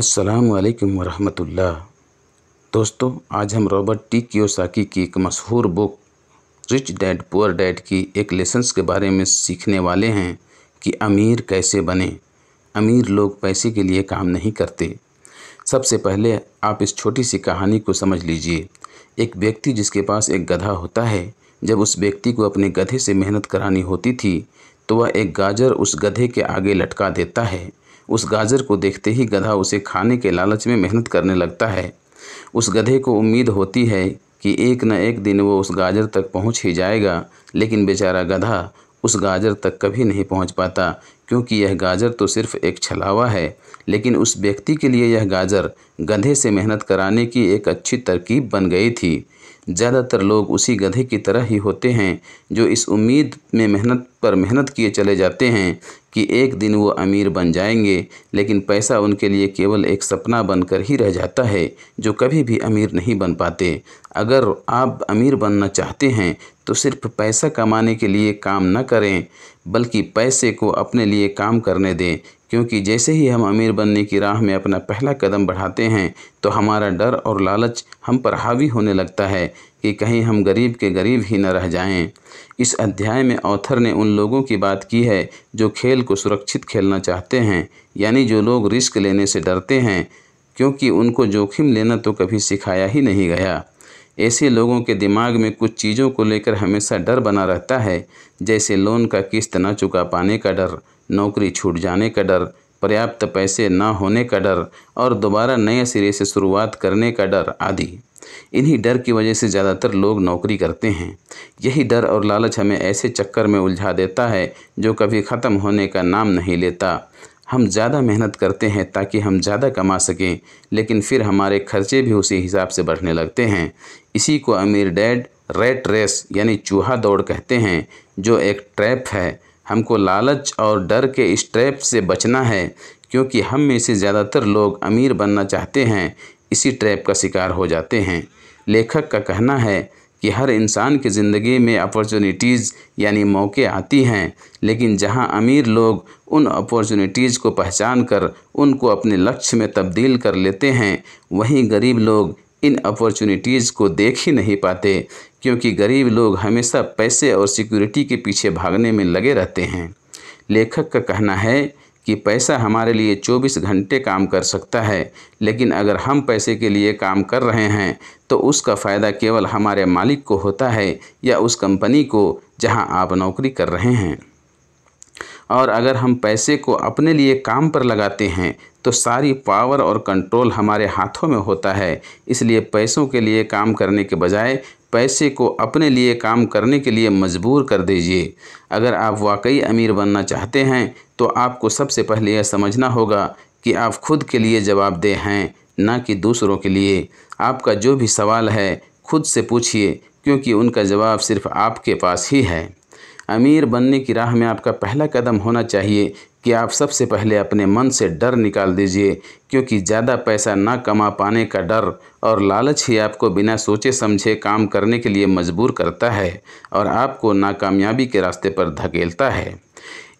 अस्सलाम वरहमतुल्लाह दोस्तों आज हम रॉबर्ट टी कियोसाकी की एक मशहूर book rich dad poor dad की एक लेसन्स के बारे में सीखने वाले हैं कि अमीर कैसे बने अमीर लोग पैसे के लिए काम नहीं करते सबसे पहले आप इस छोटी सी कहानी को समझ लीजिए एक व्यक्ति जिसके पास एक गधा होता है जब उस व्यक्ति को अपने गधे से मेहनत करानी होती थी तो वह एक गाजर उस गधे के आगे लटका देता है उस गाजर को देखते ही गधा उसे खाने के लालच में मेहनत करने लगता है उस गधे को उम्मीद होती है कि एक न एक दिन वो उस गाजर तक पहुंच ही जाएगा लेकिन बेचारा गधा उस गाजर तक कभी नहीं पहुंच पाता क्योंकि यह गाजर तो सिर्फ एक छलावा है लेकिन उस व्यक्ति के लिए यह गाजर गधे से मेहनत कराने की एक अच्छी तरकीब बन गई थी ज़्यादातर लोग उसी गधे की तरह ही होते हैं जो इस उम्मीद में मेहनत पर मेहनत किए चले जाते हैं कि एक दिन वो अमीर बन जाएंगे लेकिन पैसा उनके लिए केवल एक सपना बनकर ही रह जाता है जो कभी भी अमीर नहीं बन पाते अगर आप अमीर बनना चाहते हैं तो सिर्फ पैसा कमाने के लिए काम न करें बल्कि पैसे को अपने लिए काम करने दें क्योंकि जैसे ही हम अमीर बनने की राह में अपना पहला कदम बढ़ाते हैं तो हमारा डर और लालच हम पर हावी होने लगता है कि कहीं हम गरीब के गरीब ही न रह जाएं। इस अध्याय में ऑथर ने उन लोगों की बात की है जो खेल को सुरक्षित खेलना चाहते हैं यानी जो लोग रिस्क लेने से डरते हैं क्योंकि उनको जोखिम लेना तो कभी सिखाया ही नहीं गया ऐसे लोगों के दिमाग में कुछ चीज़ों को लेकर हमेशा डर बना रहता है जैसे लोन का किस्त न चुका पाने का डर नौकरी छूट जाने का डर पर्याप्त पैसे ना होने का डर और दोबारा नए सिरे से शुरुआत करने का डर आदि इन्हीं डर की वजह से ज़्यादातर लोग नौकरी करते हैं यही डर और लालच हमें ऐसे चक्कर में उलझा देता है जो कभी ख़त्म होने का नाम नहीं लेता हम ज़्यादा मेहनत करते हैं ताकि हम ज़्यादा कमा सकें लेकिन फिर हमारे खर्चे भी उसी हिसाब से बढ़ने लगते हैं इसी को अमीर डैड रेट रेस यानी चूहा दौड़ कहते हैं जो एक ट्रैप है हमको लालच और डर के इस ट्रैप से बचना है क्योंकि हम में से ज़्यादातर लोग अमीर बनना चाहते हैं इसी ट्रैप का शिकार हो जाते हैं लेखक का कहना है कि हर इंसान की ज़िंदगी में अपॉर्चुनिटीज़ यानी मौके आती हैं लेकिन जहां अमीर लोग उन अपॉर्चुनिटीज़ को पहचान कर उनको अपने लक्ष्य में तब्दील कर लेते हैं वहीं गरीब लोग इन अपॉर्चुनिटीज़ को देख ही नहीं पाते क्योंकि गरीब लोग हमेशा पैसे और सिक्योरिटी के पीछे भागने में लगे रहते हैं लेखक का कहना है कि पैसा हमारे लिए 24 घंटे काम कर सकता है लेकिन अगर हम पैसे के लिए काम कर रहे हैं तो उसका फ़ायदा केवल हमारे मालिक को होता है या उस कंपनी को जहां आप नौकरी कर रहे हैं और अगर हम पैसे को अपने लिए काम पर लगाते हैं तो सारी पावर और कंट्रोल हमारे हाथों में होता है इसलिए पैसों के लिए काम करने के बजाय पैसे को अपने लिए काम करने के लिए मजबूर कर दीजिए अगर आप वाकई अमीर बनना चाहते हैं तो आपको सबसे पहले यह समझना होगा कि आप खुद के लिए जवाबदेह हैं ना कि दूसरों के लिए आपका जो भी सवाल है खुद से पूछिए क्योंकि उनका जवाब सिर्फ आपके पास ही है अमीर बनने की राह में आपका पहला कदम होना चाहिए कि आप सबसे पहले अपने मन से डर निकाल दीजिए क्योंकि ज़्यादा पैसा ना कमा पाने का डर और लालच ही आपको बिना सोचे समझे काम करने के लिए मजबूर करता है और आपको नाकामयाबी के रास्ते पर धकेलता है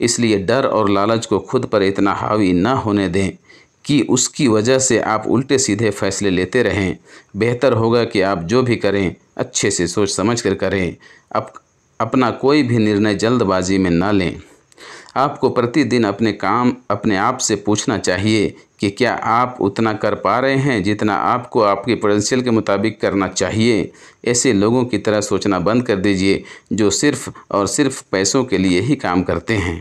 इसलिए डर और लालच को खुद पर इतना हावी ना होने दें कि उसकी वजह से आप उल्टे सीधे फैसले लेते रहें बेहतर होगा कि आप जो भी करें अच्छे से सोच समझ कर करें अप, अपना कोई भी निर्णय जल्दबाजी में ना लें आपको प्रतिदिन अपने काम अपने आप से पूछना चाहिए कि क्या आप उतना कर पा रहे हैं जितना आपको आपके पोटेंशियल के मुताबिक करना चाहिए ऐसे लोगों की तरह सोचना बंद कर दीजिए जो सिर्फ़ और सिर्फ पैसों के लिए ही काम करते हैं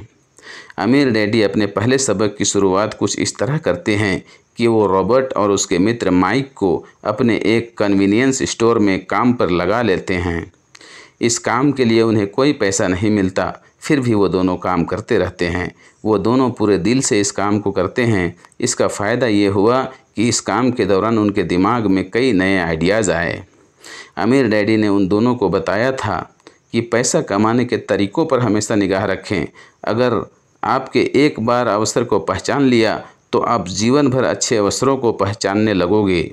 अमीर डैडी अपने पहले सबक की शुरुआत कुछ इस तरह करते हैं कि वो रॉबर्ट और उसके मित्र माइक को अपने एक कन्वीनियंस स्टोर में काम पर लगा लेते हैं इस काम के लिए उन्हें कोई पैसा नहीं मिलता फिर भी वो दोनों काम करते रहते हैं वो दोनों पूरे दिल से इस काम को करते हैं इसका फ़ायदा ये हुआ कि इस काम के दौरान उनके दिमाग में कई नए आइडियाज़ आए अमीर डैडी ने उन दोनों को बताया था कि पैसा कमाने के तरीक़ों पर हमेशा निगाह रखें अगर आपके एक बार अवसर को पहचान लिया तो आप जीवन भर अच्छे अवसरों को पहचानने लगोगे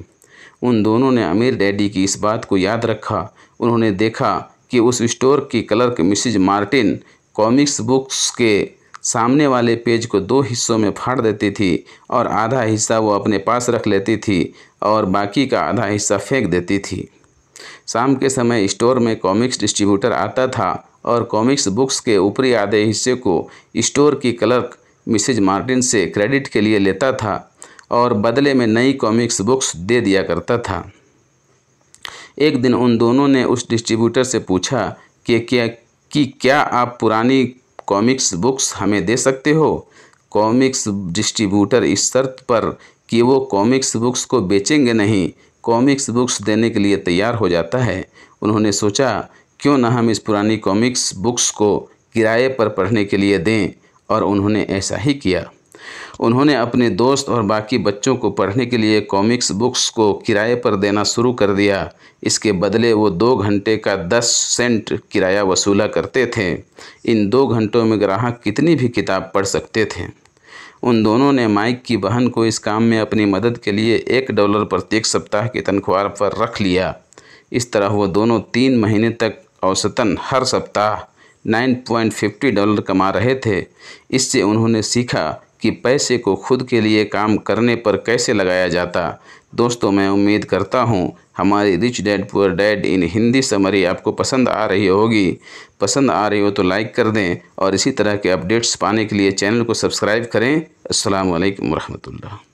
उन दोनों ने अमीर डैडी की इस बात को याद रखा उन्होंने देखा कि उस स्टोर की clerk Mrs Martin comics books के सामने वाले पेज को दो हिस्सों में फाड़ देती थी और आधा हिस्सा वो अपने पास रख लेती थी और बाकी का आधा हिस्सा फेंक देती थी शाम के समय स्टोर में कॉमिक्स डिस्ट्रीब्यूटर आता था और कॉमिक्स बुक्स के ऊपरी आधे हिस्से को स्टोर की क्लर्क मिसेज मार्टिन से क्रेडिट के लिए लेता था और बदले में नई कॉमिक्स बुक्स दे दिया करता था एक दिन उन दोनों ने उस डिस्ट्रीब्यूटर से पूछा कि क्या कि क्या आप पुरानी कॉमिक्स बुक्स हमें दे सकते हो कॉमिक्स डिस्ट्रीब्यूटर इस शर्त पर कि वो कॉमिक्स बुक्स को बेचेंगे नहीं कॉमिक्स बुक्स देने के लिए तैयार हो जाता है उन्होंने सोचा क्यों ना हम इस पुरानी कॉमिक्स बुक्स को किराए पर पढ़ने के लिए दें और उन्होंने ऐसा ही किया उन्होंने अपने दोस्त और बाकी बच्चों को पढ़ने के लिए कॉमिक्स बुक्स को किराए पर देना शुरू कर दिया इसके बदले वो दो घंटे का दस सेंट किराया वसूला करते थे इन दो घंटों में ग्राहक कितनी भी किताब पढ़ सकते थे उन दोनों ने माइक की बहन को इस काम में अपनी मदद के लिए एक डॉलर प्रत्येक सप्ताह की तनख्वाह पर रख लिया इस तरह वो दोनों तीन महीने तक औसतन हर सप्ताह 9.50 डॉलर कमा रहे थे इससे उन्होंने सीखा कि पैसे को खुद के लिए काम करने पर कैसे लगाया जाता दोस्तों मैं उम्मीद करता हूँ हमारी rich dad poor dad in Hindi summary आपको पसंद आ रही होगी पसंद आ रही हो तो लाइक कर दें और इसी तरह के अपडेट्स पाने के लिए चैनल को सब्सक्राइब करें असल वरहमल